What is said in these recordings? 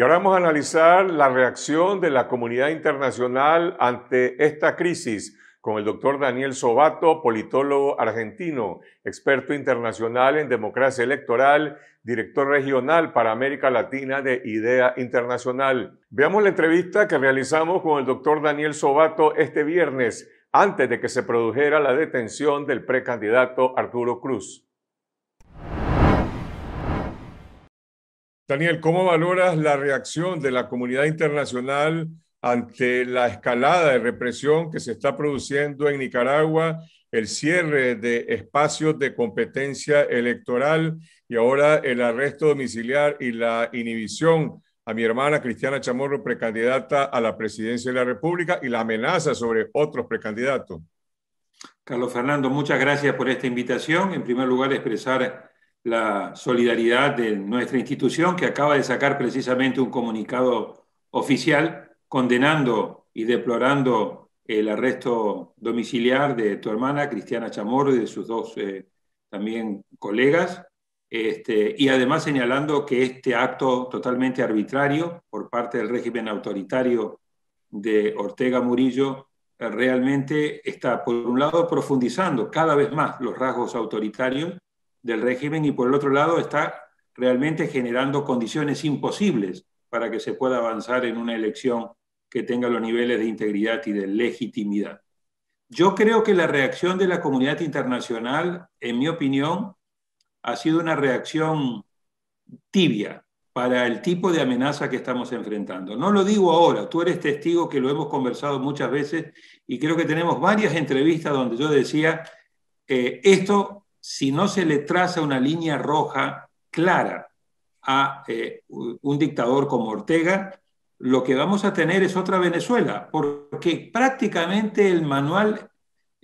Y ahora vamos a analizar la reacción de la comunidad internacional ante esta crisis con el doctor Daniel Sobato, politólogo argentino, experto internacional en democracia electoral, director regional para América Latina de IDEA Internacional. Veamos la entrevista que realizamos con el doctor Daniel Sobato este viernes, antes de que se produjera la detención del precandidato Arturo Cruz. Daniel, ¿cómo valoras la reacción de la comunidad internacional ante la escalada de represión que se está produciendo en Nicaragua, el cierre de espacios de competencia electoral y ahora el arresto domiciliar y la inhibición a mi hermana Cristiana Chamorro, precandidata a la presidencia de la República, y la amenaza sobre otros precandidatos? Carlos Fernando, muchas gracias por esta invitación. En primer lugar, expresar la solidaridad de nuestra institución que acaba de sacar precisamente un comunicado oficial condenando y deplorando el arresto domiciliar de tu hermana Cristiana Chamorro y de sus dos eh, también colegas, este, y además señalando que este acto totalmente arbitrario por parte del régimen autoritario de Ortega Murillo eh, realmente está, por un lado, profundizando cada vez más los rasgos autoritarios del régimen y por el otro lado está realmente generando condiciones imposibles para que se pueda avanzar en una elección que tenga los niveles de integridad y de legitimidad. Yo creo que la reacción de la comunidad internacional, en mi opinión, ha sido una reacción tibia para el tipo de amenaza que estamos enfrentando. No lo digo ahora, tú eres testigo que lo hemos conversado muchas veces y creo que tenemos varias entrevistas donde yo decía, eh, esto si no se le traza una línea roja clara a eh, un dictador como Ortega, lo que vamos a tener es otra Venezuela, porque prácticamente el manual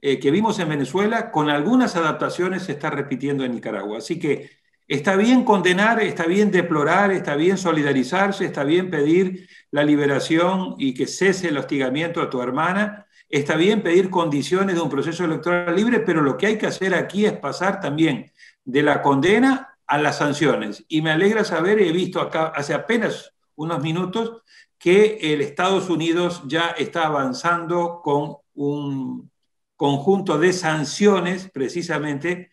eh, que vimos en Venezuela, con algunas adaptaciones, se está repitiendo en Nicaragua. Así que Está bien condenar, está bien deplorar, está bien solidarizarse, está bien pedir la liberación y que cese el hostigamiento a tu hermana, está bien pedir condiciones de un proceso electoral libre, pero lo que hay que hacer aquí es pasar también de la condena a las sanciones. Y me alegra saber, he visto acá hace apenas unos minutos, que el Estados Unidos ya está avanzando con un conjunto de sanciones precisamente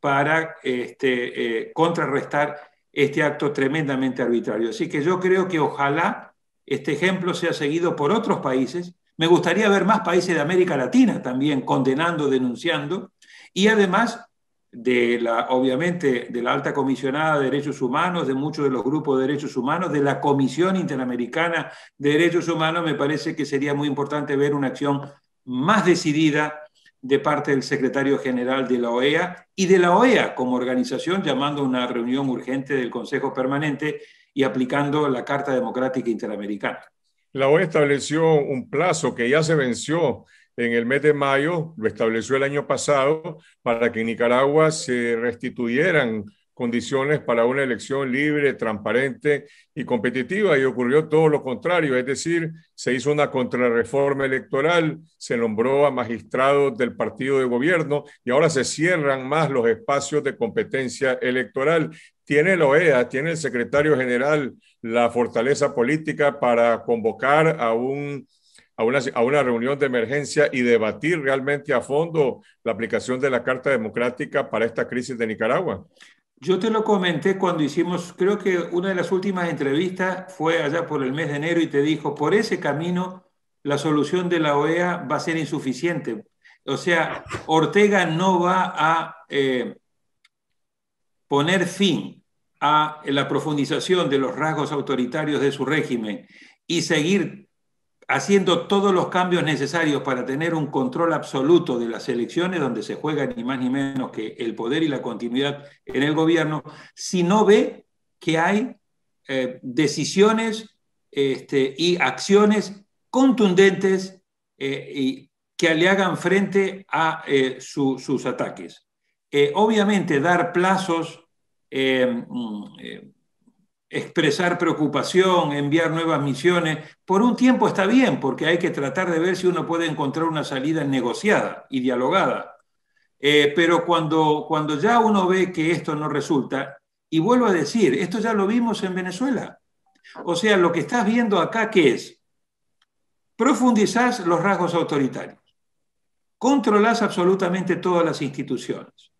para este, eh, contrarrestar este acto tremendamente arbitrario. Así que yo creo que ojalá este ejemplo sea seguido por otros países. Me gustaría ver más países de América Latina también condenando, denunciando, y además de la, obviamente, de la alta comisionada de derechos humanos, de muchos de los grupos de derechos humanos, de la Comisión Interamericana de Derechos Humanos, me parece que sería muy importante ver una acción más decidida de parte del secretario general de la OEA y de la OEA como organización, llamando a una reunión urgente del Consejo Permanente y aplicando la Carta Democrática Interamericana. La OEA estableció un plazo que ya se venció en el mes de mayo, lo estableció el año pasado, para que en Nicaragua se restituyeran condiciones para una elección libre, transparente y competitiva y ocurrió todo lo contrario, es decir, se hizo una contrarreforma electoral, se nombró a magistrados del partido de gobierno y ahora se cierran más los espacios de competencia electoral. Tiene la OEA, tiene el secretario general la fortaleza política para convocar a un a una, a una, reunión de emergencia y debatir realmente a fondo la aplicación de la Carta Democrática para esta crisis de Nicaragua. Yo te lo comenté cuando hicimos, creo que una de las últimas entrevistas fue allá por el mes de enero y te dijo, por ese camino la solución de la OEA va a ser insuficiente. O sea, Ortega no va a eh, poner fin a la profundización de los rasgos autoritarios de su régimen y seguir haciendo todos los cambios necesarios para tener un control absoluto de las elecciones, donde se juega ni más ni menos que el poder y la continuidad en el gobierno, si no ve que hay eh, decisiones este, y acciones contundentes eh, que le hagan frente a eh, sus ataques. obviamente, dar plazos mm, expresar preocupación, enviar nuevas misiones. Por un tiempo está bien, porque hay que tratar de ver si uno puede encontrar una salida negociada y dialogada. Eh, pero cuando, cuando ya uno ve que esto no resulta, y vuelvo a decir, esto ya lo vimos en Venezuela. O sea, lo que estás viendo acá, que es? Profundizás los rasgos autoritarios. Controlás absolutamente todas las instituciones.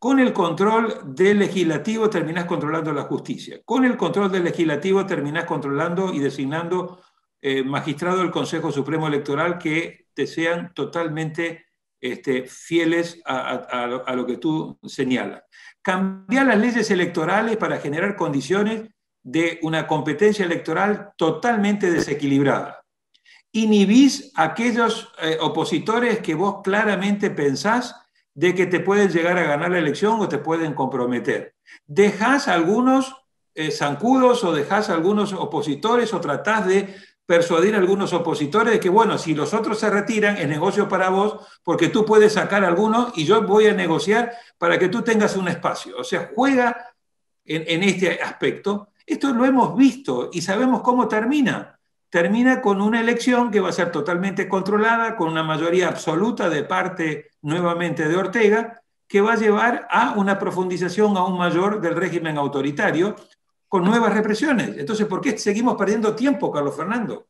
Con el control del legislativo terminás controlando la justicia. Con el control del legislativo terminás controlando y designando eh, magistrados del Consejo Supremo Electoral que te sean totalmente este, fieles a, lo, que tú señalas. Cambiar las leyes electorales para generar condiciones de una competencia electoral totalmente desequilibrada. Inhibís a aquellos eh, opositores que vos claramente pensás de que te pueden llegar a ganar la elección o te pueden comprometer. Dejas algunos eh, zancudos o dejas algunos opositores o tratás de persuadir a algunos opositores de que, bueno, si los otros se retiran, es negocio para vos, porque tú puedes sacar algunos y yo voy a negociar para que tú tengas un espacio. O sea, juega en este aspecto. Esto lo hemos visto y sabemos cómo termina termina con una elección que va a ser totalmente controlada, con una mayoría absoluta de parte nuevamente de Ortega, que va a llevar a una profundización aún mayor del régimen autoritario con nuevas represiones. Entonces, ¿por qué seguimos perdiendo tiempo, Carlos Fernando?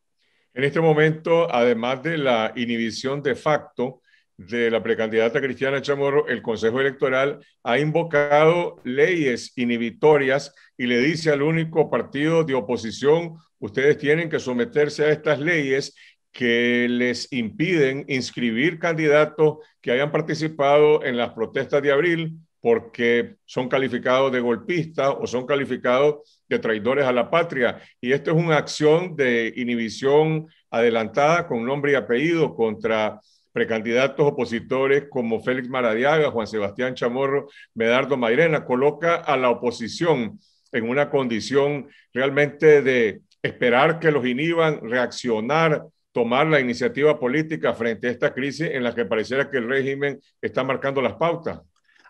En este momento, además de la inhibición de facto de la precandidata Cristiana Chamorro, el Consejo Electoral ha invocado leyes inhibitorias y le dice al único partido de oposición ustedes tienen que someterse a estas leyes que les impiden inscribir candidatos que hayan participado en las protestas de abril porque son calificados de golpistas o son calificados de traidores a la patria. Y esto es una acción de inhibición adelantada con nombre y apellido contra precandidatos opositores como Félix Maradiaga, Juan Sebastián Chamorro, Medardo Mairena, coloca a la oposición en una condición realmente de esperar que los inhiban, reaccionar, tomar la iniciativa política frente a esta crisis en la que pareciera que el régimen está marcando las pautas.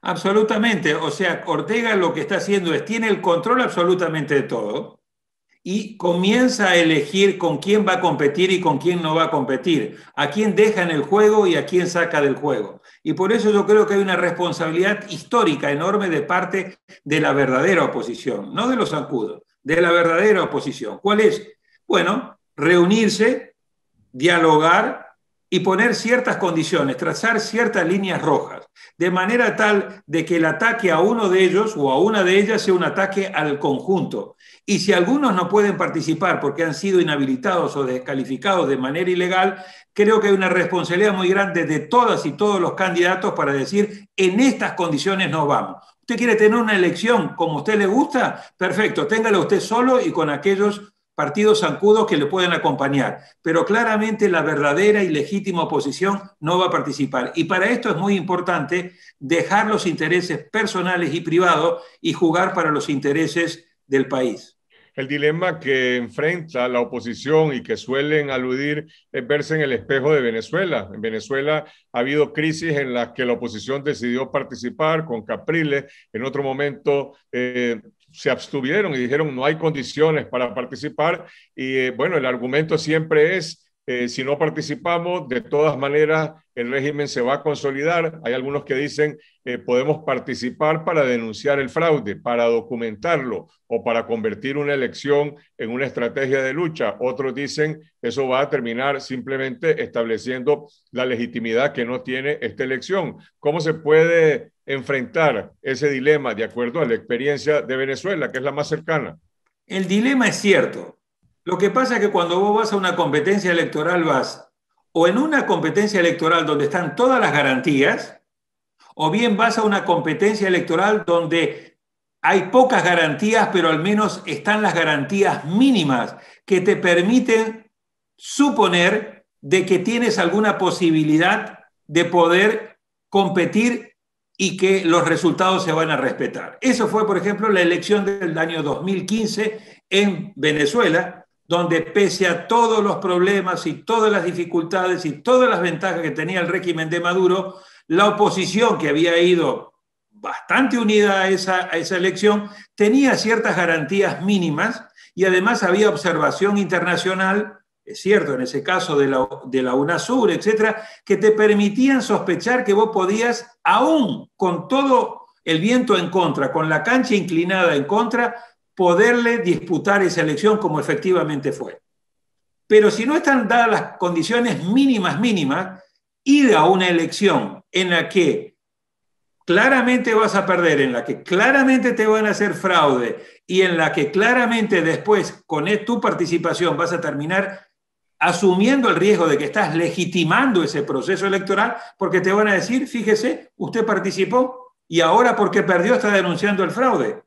Absolutamente. O sea, Ortega lo que está haciendo es, tiene el control absolutamente de todo y comienza a elegir con quién va a competir y con quién no va a competir, a quién deja en el juego y a quién saca del juego. Y por eso yo creo que hay una responsabilidad histórica enorme de parte de la verdadera oposición, no de los zancudos, de la verdadera oposición. ¿Cuál es? Bueno, reunirse, dialogar y poner ciertas condiciones, trazar ciertas líneas rojas, de manera tal de que el ataque a uno de ellos o a una de ellas sea un ataque al conjunto. Y si algunos no pueden participar porque han sido inhabilitados o descalificados de manera ilegal, creo que hay una responsabilidad muy grande de todas y todos los candidatos para decir, en estas condiciones no vamos. Usted quiere tener una elección como a usted le gusta, perfecto, téngala usted solo y con aquellos partidos zancudos que le pueden acompañar. Pero claramente la verdadera y legítima oposición no va a participar. Y para esto es muy importante dejar los intereses personales y privados y jugar para los intereses del país el dilema que enfrenta la oposición y que suelen aludir es verse en el espejo de Venezuela. En Venezuela ha habido crisis en las que la oposición decidió participar con Capriles, en otro momento eh, se abstuvieron y dijeron no hay condiciones para participar y eh, bueno, el argumento siempre es eh, si no participamos, de todas maneras el régimen se va a consolidar. Hay algunos que dicen eh, podemos participar para denunciar el fraude, para documentarlo o para convertir una elección en una estrategia de lucha. Otros dicen eso va a terminar simplemente estableciendo la legitimidad que no tiene esta elección. ¿Cómo se puede enfrentar ese dilema de acuerdo a la experiencia de Venezuela, que es la más cercana? El dilema es cierto, lo que pasa es que cuando vos vas a una competencia electoral vas o en una competencia electoral donde están todas las garantías, o bien vas a una competencia electoral donde hay pocas garantías, pero al menos están las garantías mínimas que te permiten suponer de que tienes alguna posibilidad de poder competir y que los resultados se van a respetar. Eso fue, por ejemplo, la elección del año 2015 en Venezuela, donde pese a todos los problemas y todas las dificultades y todas las ventajas que tenía el régimen de Maduro, la oposición que había ido bastante unida a esa, elección tenía ciertas garantías mínimas y además había observación internacional, es cierto, en ese caso de la, de la UNASUR, etcétera, que te permitían sospechar que vos podías, aún con todo el viento en contra, con la cancha inclinada en contra, poderle disputar esa elección como efectivamente fue. Pero si no están dadas las condiciones mínimas, mínimas, ir a una elección en la que claramente vas a perder, en la que claramente te van a hacer fraude y en la que claramente después con e, tu participación vas a terminar asumiendo el riesgo de que estás legitimando ese proceso electoral, porque te van a decir, fíjese, usted participó y ahora porque perdió está denunciando el fraude.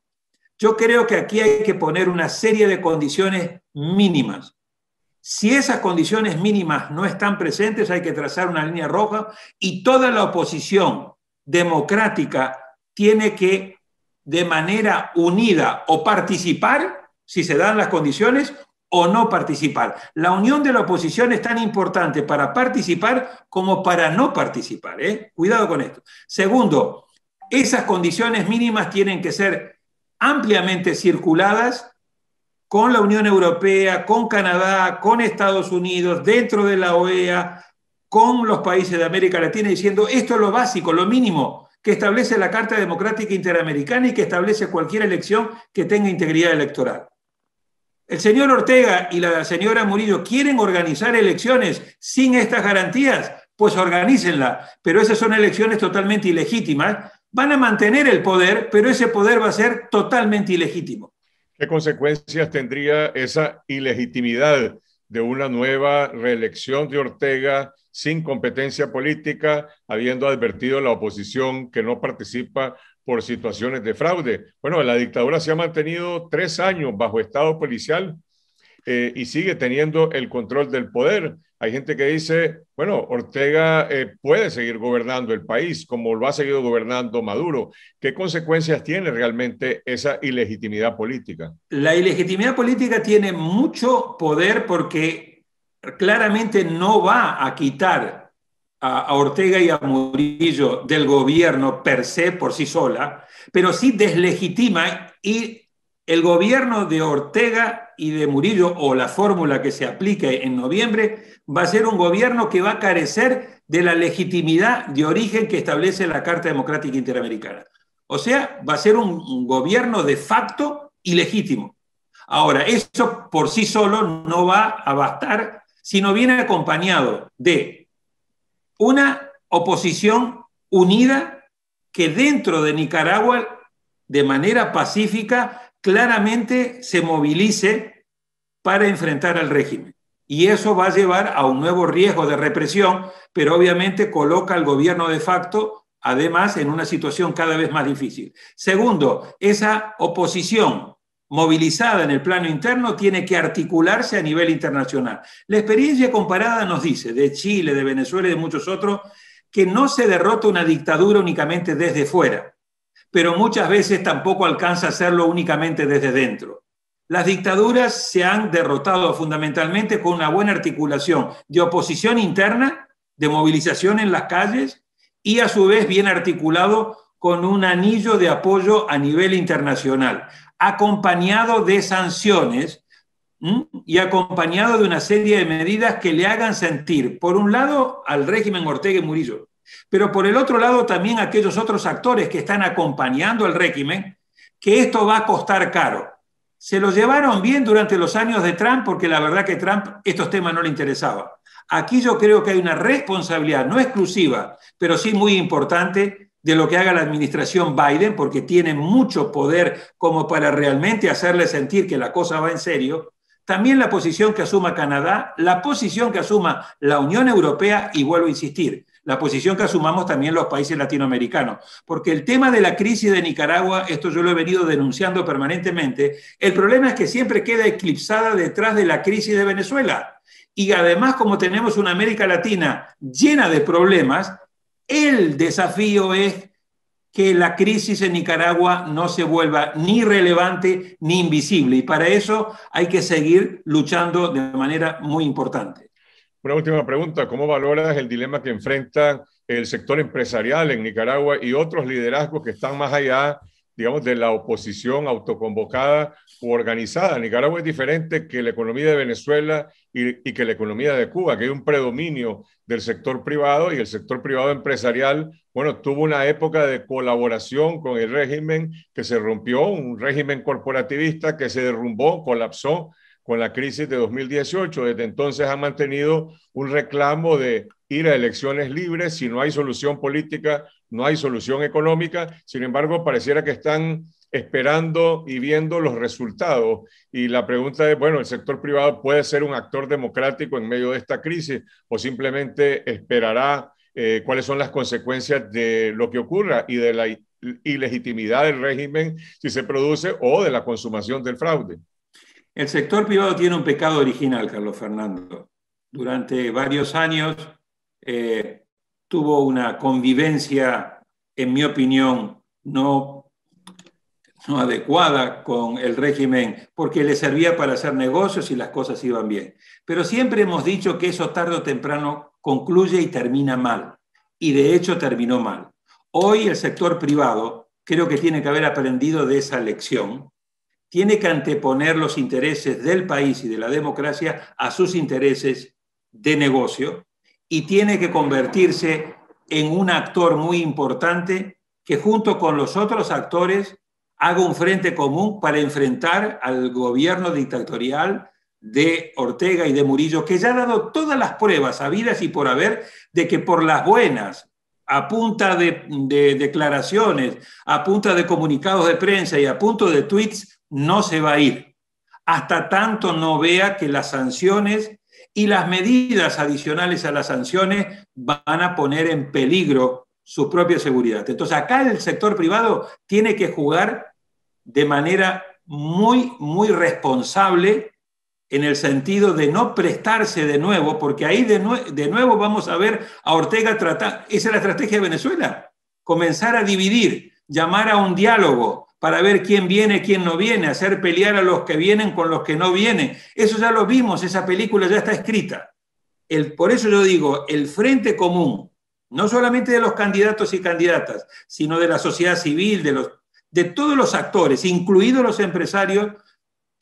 Yo creo que aquí hay que poner una serie de condiciones mínimas. Si esas condiciones mínimas no están presentes, hay que trazar una línea roja y toda la oposición democrática tiene que, de manera unida, o participar, si se dan las condiciones, o no participar. La unión de la oposición es tan importante para participar como para no participar. ¿eh? Cuidado con esto. Segundo, esas condiciones mínimas tienen que ser ampliamente circuladas con la Unión Europea, con Canadá, con Estados Unidos, dentro de la OEA, con los países de América Latina, diciendo esto es lo básico, lo mínimo que establece la Carta Democrática Interamericana y que establece cualquier elección que tenga integridad electoral. El señor Ortega y la señora Murillo quieren organizar elecciones sin estas garantías, pues organícenla, pero esas son elecciones totalmente ilegítimas van a mantener el poder, pero ese poder va a ser totalmente ilegítimo. ¿Qué consecuencias tendría esa ilegitimidad de una nueva reelección de Ortega sin competencia política, habiendo advertido a la oposición que no participa por situaciones de fraude? Bueno, la dictadura se ha mantenido tres años bajo estado policial eh, y sigue teniendo el control del poder. Hay gente que dice, bueno, Ortega eh, puede seguir gobernando el país como lo ha seguido gobernando Maduro. ¿Qué consecuencias tiene realmente esa ilegitimidad política? La ilegitimidad política tiene mucho poder porque claramente no va a quitar a, a Ortega y a Murillo del gobierno per se por sí sola, pero sí deslegitima y el gobierno de Ortega y de Murillo, o la fórmula que se aplica en noviembre, va a ser un gobierno que va a carecer de la legitimidad de origen que establece la Carta Democrática Interamericana. O sea, va a ser un, un gobierno de facto ilegítimo. Ahora, eso por sí solo no va a bastar, sino viene acompañado de una oposición unida que dentro de Nicaragua, de manera pacífica, claramente se movilice para enfrentar al régimen. Y eso va a llevar a un nuevo riesgo de represión, pero obviamente coloca al gobierno de facto, además, en una situación cada vez más difícil. Segundo, esa oposición movilizada en el plano interno tiene que articularse a nivel internacional. La experiencia comparada nos dice, de Chile, de Venezuela y de muchos otros, que no se derrota una dictadura únicamente desde fuera, pero muchas veces tampoco alcanza a hacerlo únicamente desde dentro. Las dictaduras se han derrotado fundamentalmente con una buena articulación de oposición interna, de movilización en las calles y a su vez bien articulado con un anillo de apoyo a nivel internacional, acompañado de sanciones y acompañado de una serie de medidas que le hagan sentir, por un lado, al régimen Ortega Murillo, pero por el otro lado también aquellos otros actores que están acompañando el régimen, que esto va a costar caro. Se lo llevaron bien durante los años de Trump porque la verdad que Trump estos temas no le interesaban. Aquí yo creo que hay una responsabilidad, no exclusiva, pero sí muy importante de lo que haga la administración Biden, porque tiene mucho poder como para realmente hacerle sentir que la cosa va en serio, también la posición que asuma Canadá, la posición que asuma la Unión Europea, y vuelvo a insistir, la posición que asumamos también los países latinoamericanos. Porque el tema de la crisis de Nicaragua, esto yo lo he venido denunciando permanentemente, el problema es que siempre queda eclipsada detrás de la crisis de Venezuela. Y además, como tenemos una América Latina llena de problemas, el desafío es que la crisis en Nicaragua no se vuelva ni relevante ni invisible. Y para eso hay que seguir luchando de manera muy importante. Una última pregunta, ¿cómo valoras el dilema que enfrenta el sector empresarial en Nicaragua y otros liderazgos que están más allá, digamos, de la oposición autoconvocada u organizada? Nicaragua es diferente que la economía de Venezuela y, y que la economía de Cuba, que hay un predominio del sector privado y el sector privado empresarial, bueno, tuvo una época de colaboración con el régimen que se rompió, un régimen corporativista que se derrumbó, colapsó con la crisis de 2018. Desde entonces ha mantenido un reclamo de ir a elecciones libres. Si no hay solución política, no hay solución económica. Sin embargo, pareciera que están esperando y viendo los resultados. Y la pregunta es, bueno, ¿el sector privado puede ser un actor democrático en medio de esta crisis o simplemente esperará eh, cuáles son las consecuencias de lo que ocurra y de la ilegitimidad del régimen si se produce o de la consumación del fraude? El sector privado tiene un pecado original, Carlos Fernando. Durante varios años eh, tuvo una convivencia, en mi opinión, no, no adecuada con el régimen, porque le servía para hacer negocios y las cosas iban bien. Pero siempre hemos dicho que eso tarde o temprano concluye y termina mal. Y de hecho terminó mal. Hoy el sector privado creo que tiene que haber aprendido de esa lección tiene que anteponer los intereses del país y de la democracia a sus intereses de negocio y tiene que convertirse en un actor muy importante que junto con los otros actores haga un frente común para enfrentar al gobierno dictatorial de Ortega y de Murillo, que ya ha dado todas las pruebas habidas y por haber de que por las buenas a punta de, declaraciones, a punta de comunicados de prensa y a punto de tweets, no se va a ir. Hasta tanto no vea que las sanciones y las medidas adicionales a las sanciones van a poner en peligro su propia seguridad. Entonces, acá el sector privado tiene que jugar de manera muy, muy responsable en el sentido de no prestarse de nuevo, porque ahí de, de nuevo vamos a ver a Ortega tratar, esa es la estrategia de Venezuela, comenzar a dividir, llamar a un diálogo para ver quién viene, quién no viene, hacer pelear a los que vienen con los que no vienen. Eso ya lo vimos, esa película ya está escrita. El, por eso yo digo, el frente común, no solamente de los candidatos y candidatas, sino de la sociedad civil, de, los, de todos los actores, incluidos los empresarios,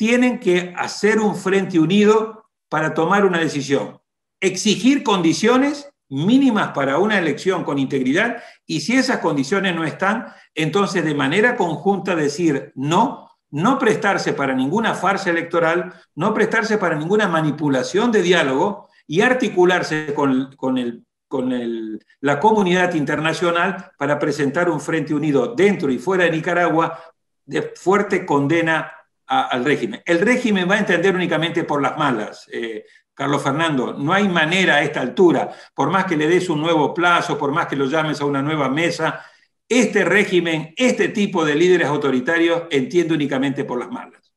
tienen que hacer un frente unido para tomar una decisión. Exigir condiciones mínimas para una elección con integridad y si esas condiciones no están, entonces de manera conjunta decir no, no prestarse para ninguna farsa electoral, no prestarse para ninguna manipulación de diálogo y articularse con, la comunidad internacional para presentar un frente unido dentro y fuera de Nicaragua de fuerte condena al régimen. El régimen va a entender únicamente por las malas. Eh, Carlos Fernando, no hay manera a esta altura, por más que le des un nuevo plazo, por más que lo llames a una nueva mesa, este régimen, este tipo de líderes autoritarios entiende únicamente por las malas.